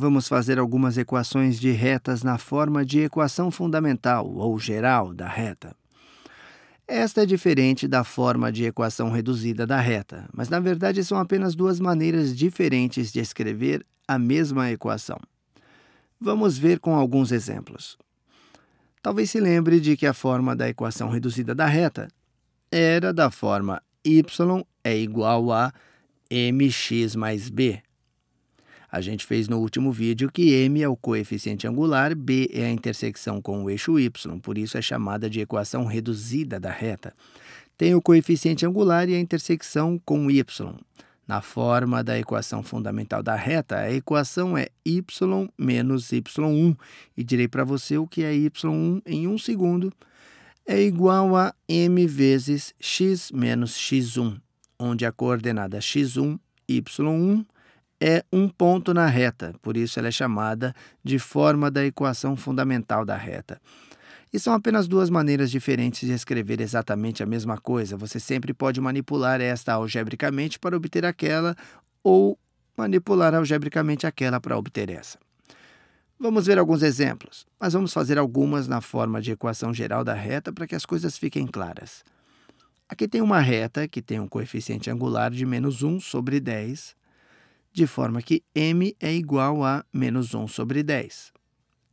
Vamos fazer algumas equações de retas na forma de equação fundamental ou geral da reta. Esta é diferente da forma de equação reduzida da reta, mas na verdade são apenas duas maneiras diferentes de escrever a mesma equação. Vamos ver com alguns exemplos. Talvez se lembre de que a forma da equação reduzida da reta era da forma y é igual a mx mais b, a gente fez no último vídeo que m é o coeficiente angular, b é a intersecção com o eixo y, por isso é chamada de equação reduzida da reta. Tem o coeficiente angular e a intersecção com y. Na forma da equação fundamental da reta, a equação é y menos y1. E direi para você o que é y1 em um segundo. É igual a m vezes x menos x1, onde a coordenada x1, y1 é um ponto na reta, por isso ela é chamada de forma da equação fundamental da reta. E são apenas duas maneiras diferentes de escrever exatamente a mesma coisa. Você sempre pode manipular esta algebricamente para obter aquela ou manipular algebricamente aquela para obter essa. Vamos ver alguns exemplos, mas vamos fazer algumas na forma de equação geral da reta para que as coisas fiquem claras. Aqui tem uma reta que tem um coeficiente angular de menos 1 sobre 10 de forma que m é igual a menos 1 sobre 10.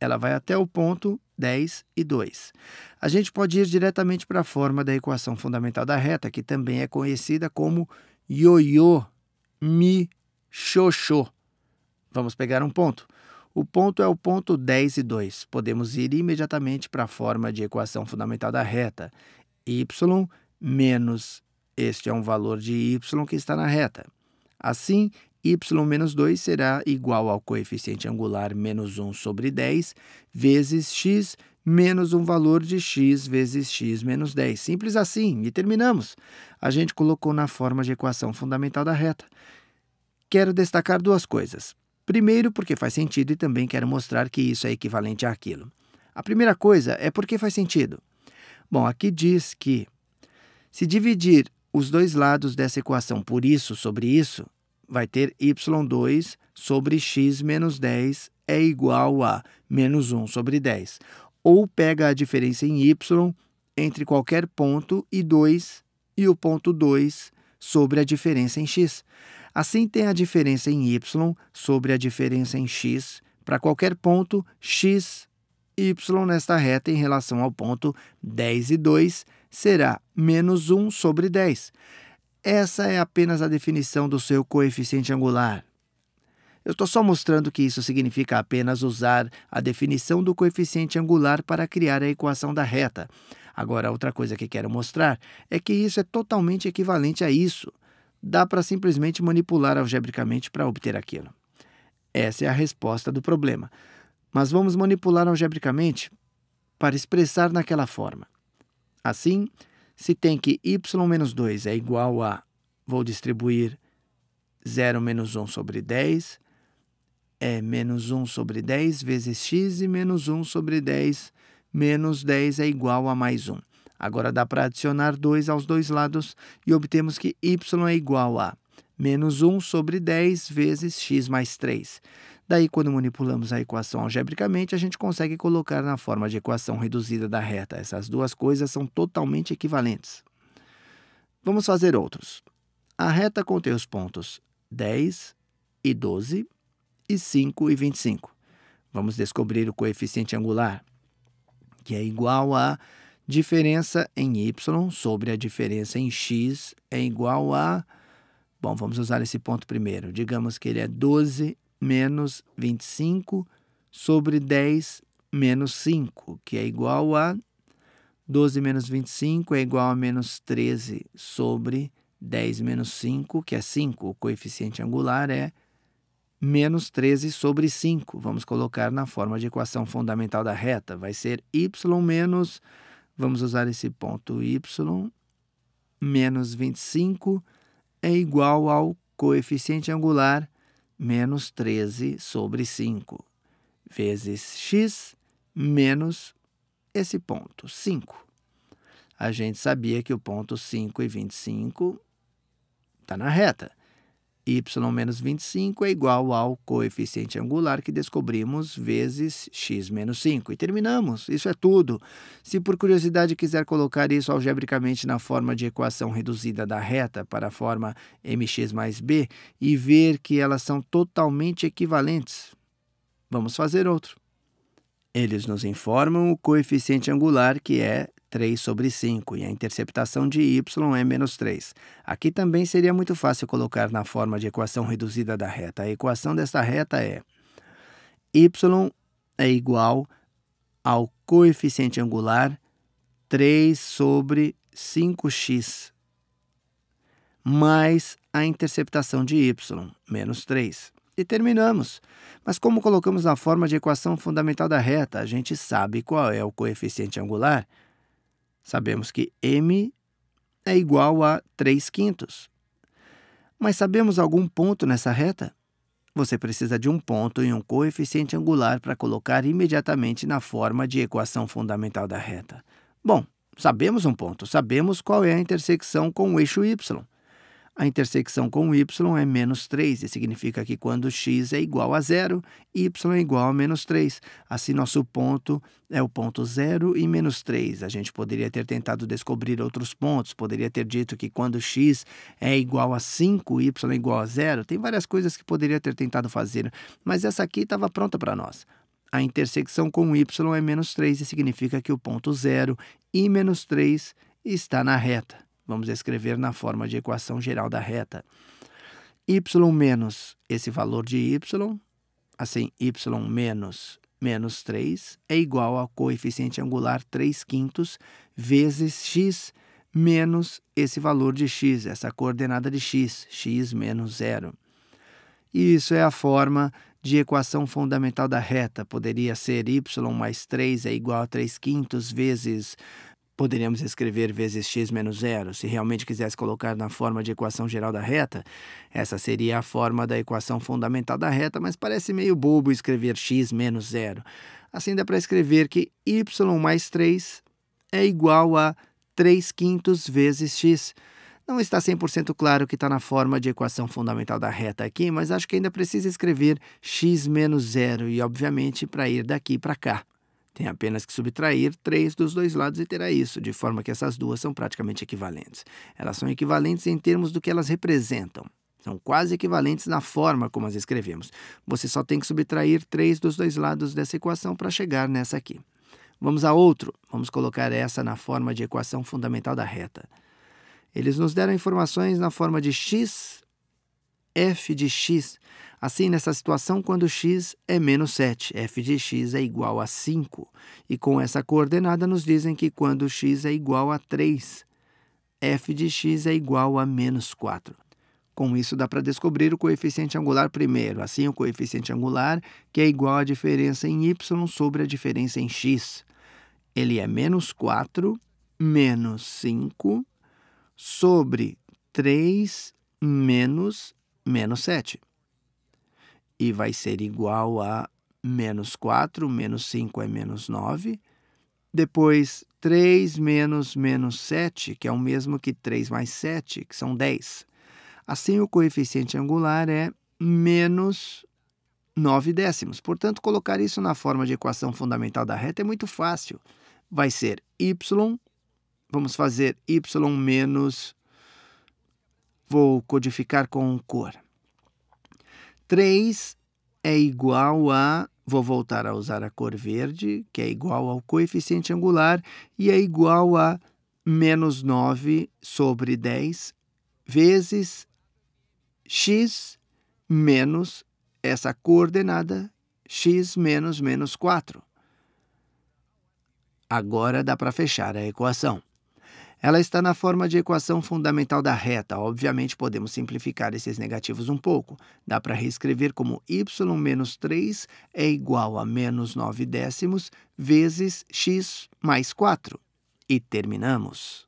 Ela vai até o ponto 10 e 2. A gente pode ir diretamente para a forma da equação fundamental da reta, que também é conhecida como ioiô mi xoxô. Vamos pegar um ponto. O ponto é o ponto 10 e 2. Podemos ir imediatamente para a forma de equação fundamental da reta. y menos, este é um valor de y que está na reta. Assim, y-2 menos será igual ao coeficiente angular menos 1 sobre 10 vezes x menos um valor de x vezes x menos 10. Simples assim, e terminamos. A gente colocou na forma de equação fundamental da reta. Quero destacar duas coisas. Primeiro, porque faz sentido e também quero mostrar que isso é equivalente àquilo. A primeira coisa é porque faz sentido. Bom, aqui diz que se dividir os dois lados dessa equação por isso sobre isso, vai ter y2 sobre x menos 10 é igual a menos 1 sobre 10. Ou pega a diferença em y entre qualquer ponto e 2 e o ponto 2 sobre a diferença em x. Assim, tem a diferença em y sobre a diferença em x para qualquer ponto x, y nesta reta em relação ao ponto 10 e 2 será menos 1 sobre 10. Essa é apenas a definição do seu coeficiente angular. Eu estou só mostrando que isso significa apenas usar a definição do coeficiente angular para criar a equação da reta. Agora, outra coisa que quero mostrar é que isso é totalmente equivalente a isso. Dá para simplesmente manipular algebricamente para obter aquilo. Essa é a resposta do problema. Mas vamos manipular algebricamente para expressar naquela forma. Assim, se tem que y menos 2 é igual a, vou distribuir 0 menos 1 sobre 10, é menos 1 sobre 10 vezes x e menos 1 sobre 10, menos 10 é igual a mais 1. Agora dá para adicionar 2 aos dois lados e obtemos que y é igual a menos 1 sobre 10 vezes x mais 3. Daí, quando manipulamos a equação algebricamente, a gente consegue colocar na forma de equação reduzida da reta. Essas duas coisas são totalmente equivalentes. Vamos fazer outros. A reta contém os pontos 10 e 12 e 5 e 25. Vamos descobrir o coeficiente angular, que é igual a diferença em y sobre a diferença em x é igual a... Bom, vamos usar esse ponto primeiro. Digamos que ele é 12 menos 25 sobre 10 menos 5, que é igual a 12 menos 25 é igual a menos 13 sobre 10 menos 5, que é 5. O coeficiente angular é menos 13 sobre 5. Vamos colocar na forma de equação fundamental da reta. Vai ser y menos, vamos usar esse ponto y, menos 25 é igual ao coeficiente angular menos 13 sobre 5, vezes x menos esse ponto, 5. A gente sabia que o ponto 5 e 25 está na reta y menos 25 é igual ao coeficiente angular que descobrimos vezes x menos 5. E terminamos, isso é tudo. Se por curiosidade quiser colocar isso algebricamente na forma de equação reduzida da reta para a forma mx mais b e ver que elas são totalmente equivalentes, vamos fazer outro. Eles nos informam o coeficiente angular, que é 3 sobre 5 e a interceptação de y é menos 3. Aqui também seria muito fácil colocar na forma de equação reduzida da reta. A equação desta reta é y é igual ao coeficiente angular 3 sobre 5x mais a interceptação de y, menos 3 e terminamos. Mas como colocamos na forma de equação fundamental da reta, a gente sabe qual é o coeficiente angular. Sabemos que m é igual a 3 quintos. Mas sabemos algum ponto nessa reta? Você precisa de um ponto e um coeficiente angular para colocar imediatamente na forma de equação fundamental da reta. Bom, sabemos um ponto, sabemos qual é a intersecção com o eixo y. A intersecção com y é menos 3, e significa que quando x é igual a zero, y é igual a menos 3. Assim, nosso ponto é o ponto 0 e menos 3. A gente poderia ter tentado descobrir outros pontos, poderia ter dito que quando x é igual a 5, y é igual a zero. Tem várias coisas que poderia ter tentado fazer, mas essa aqui estava pronta para nós. A intersecção com y é menos 3 e significa que o ponto 0 e menos 3 está na reta. Vamos escrever na forma de equação geral da reta. y menos esse valor de y, assim, y menos menos 3 é igual ao coeficiente angular 3 quintos vezes x menos esse valor de x, essa coordenada de x, x menos zero. E isso é a forma de equação fundamental da reta. Poderia ser y mais 3 é igual a 3 quintos vezes Poderíamos escrever vezes x menos zero. Se realmente quisesse colocar na forma de equação geral da reta, essa seria a forma da equação fundamental da reta, mas parece meio bobo escrever x menos zero. Assim dá para escrever que y mais 3 é igual a 3 quintos vezes x. Não está 100% claro que está na forma de equação fundamental da reta aqui, mas acho que ainda precisa escrever x menos zero e, obviamente, para ir daqui para cá. Tem apenas que subtrair 3 dos dois lados e terá isso, de forma que essas duas são praticamente equivalentes. Elas são equivalentes em termos do que elas representam. São quase equivalentes na forma como as escrevemos. Você só tem que subtrair 3 dos dois lados dessa equação para chegar nessa aqui. Vamos a outro. Vamos colocar essa na forma de equação fundamental da reta. Eles nos deram informações na forma de x f de x. Assim, nessa situação, quando x é menos 7, f de x é igual a 5. E com essa coordenada, nos dizem que quando x é igual a 3, f de x é igual a menos 4. Com isso, dá para descobrir o coeficiente angular primeiro. Assim, o coeficiente angular, que é igual à diferença em y sobre a diferença em x. Ele é menos 4 menos 5 sobre 3 menos menos 7. E vai ser igual a menos 4, menos 5 é menos 9. Depois, 3 menos menos 7, que é o mesmo que 3 mais 7, que são 10. Assim, o coeficiente angular é menos 9 décimos. Portanto, colocar isso na forma de equação fundamental da reta é muito fácil. Vai ser y, vamos fazer y menos Vou codificar com cor. 3 é igual a. Vou voltar a usar a cor verde, que é igual ao coeficiente angular, e é igual a menos 9 sobre 10 vezes x menos essa coordenada x menos menos 4. Agora dá para fechar a equação. Ela está na forma de equação fundamental da reta. Obviamente, podemos simplificar esses negativos um pouco. Dá para reescrever como y menos 3 é igual a menos 9 décimos vezes x mais 4. E terminamos.